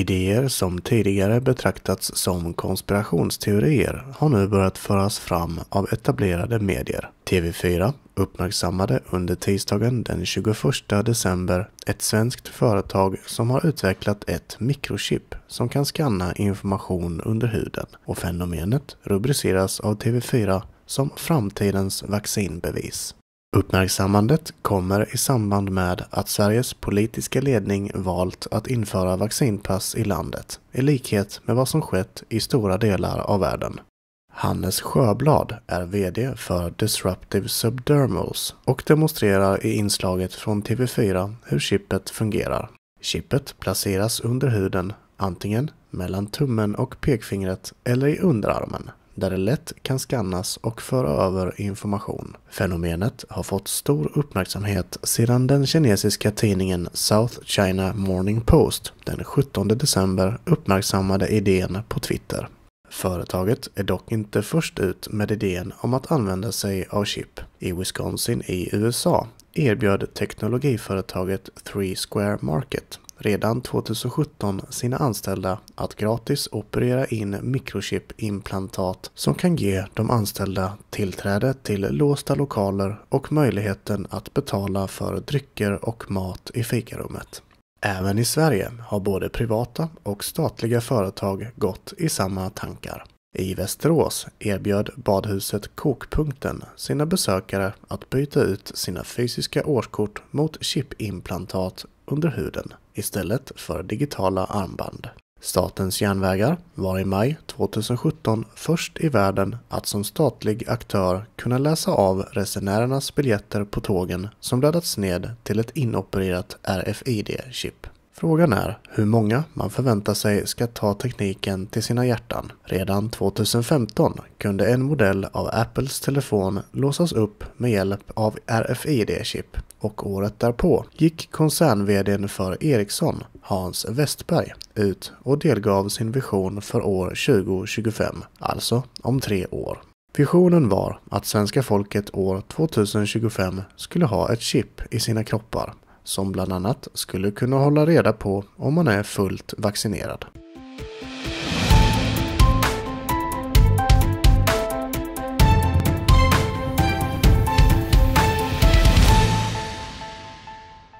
Idéer som tidigare betraktats som konspirationsteorier har nu börjat föras fram av etablerade medier. TV4 uppmärksammade under tisdagen den 21 december ett svenskt företag som har utvecklat ett mikrochip som kan skanna information under huden och fenomenet rubriceras av TV4 som framtidens vaccinbevis. Uppmärksammandet kommer i samband med att Sveriges politiska ledning valt att införa vaccinpass i landet, i likhet med vad som skett i stora delar av världen. Hannes Sjöblad är VD för Disruptive Subdermals och demonstrerar i inslaget från TV4 hur chippet fungerar. Chippet placeras under huden, antingen mellan tummen och pekfingret eller i underarmen där det lätt kan skannas och föra över information. Fenomenet har fått stor uppmärksamhet sedan den kinesiska tidningen South China Morning Post den 17 december uppmärksammade idén på Twitter. Företaget är dock inte först ut med idén om att använda sig av chip. I Wisconsin i USA erbjöd teknologiföretaget 3 Square Market redan 2017 sina anställda att gratis operera in mikrochipimplantat som kan ge de anställda tillträde till låsta lokaler och möjligheten att betala för drycker och mat i fikarummet. Även i Sverige har både privata och statliga företag gått i samma tankar. I Västerås erbjöd badhuset Kokpunkten sina besökare att byta ut sina fysiska årskort mot chipimplantat under huden istället för digitala armband. Statens järnvägar var i maj 2017 först i världen att som statlig aktör kunna läsa av resenärernas biljetter på tågen som laddats ned till ett inopererat RFID-chip. Frågan är hur många man förväntar sig ska ta tekniken till sina hjärtan. Redan 2015 kunde en modell av Apples telefon låsas upp med hjälp av RFID-chip och året därpå gick koncernvdn för Ericsson, Hans Westberg, ut och delgav sin vision för år 2025, alltså om tre år. Visionen var att svenska folket år 2025 skulle ha ett chip i sina kroppar som bland annat skulle kunna hålla reda på om man är fullt vaccinerad.